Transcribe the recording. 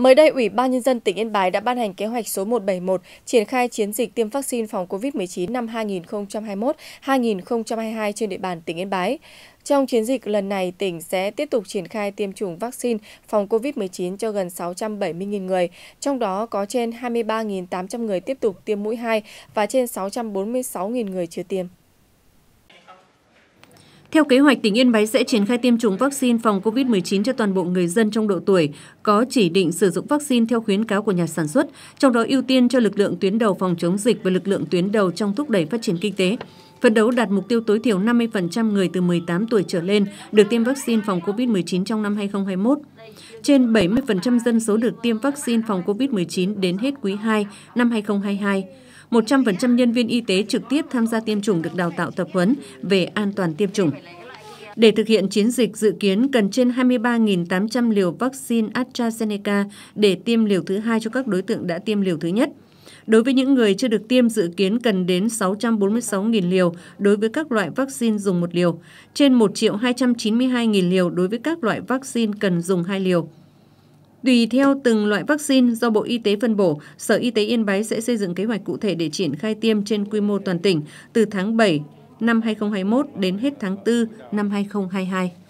Mới đây, Ủy ban Nhân dân tỉnh Yên Bái đã ban hành kế hoạch số 171 triển khai chiến dịch tiêm vaccine phòng COVID-19 năm 2021-2022 trên địa bàn tỉnh Yên Bái. Trong chiến dịch lần này, tỉnh sẽ tiếp tục triển khai tiêm chủng vaccine phòng COVID-19 cho gần 670.000 người, trong đó có trên 23.800 người tiếp tục tiêm mũi 2 và trên 646.000 người chưa tiêm. Theo kế hoạch, tỉnh Yên Bái sẽ triển khai tiêm chủng vaccine phòng COVID-19 cho toàn bộ người dân trong độ tuổi có chỉ định sử dụng vaccine theo khuyến cáo của nhà sản xuất, trong đó ưu tiên cho lực lượng tuyến đầu phòng chống dịch và lực lượng tuyến đầu trong thúc đẩy phát triển kinh tế. Phấn đấu đạt mục tiêu tối thiểu 50% người từ 18 tuổi trở lên được tiêm vaccine phòng COVID-19 trong năm 2021. Trên 70% dân số được tiêm vaccine phòng COVID-19 đến hết quý 2 năm 2022. 100% nhân viên y tế trực tiếp tham gia tiêm chủng được đào tạo tập huấn về an toàn tiêm chủng. Để thực hiện chiến dịch dự kiến cần trên 23.800 liều vaccine AstraZeneca để tiêm liều thứ hai cho các đối tượng đã tiêm liều thứ nhất. Đối với những người chưa được tiêm dự kiến cần đến 646.000 liều đối với các loại vaccine dùng một liều, trên 1 292.000 liều đối với các loại vaccine cần dùng hai liều. Tùy theo từng loại vaccine do Bộ Y tế phân bổ, Sở Y tế Yên Bái sẽ xây dựng kế hoạch cụ thể để triển khai tiêm trên quy mô toàn tỉnh từ tháng 7 năm 2021 đến hết tháng 4 năm 2022.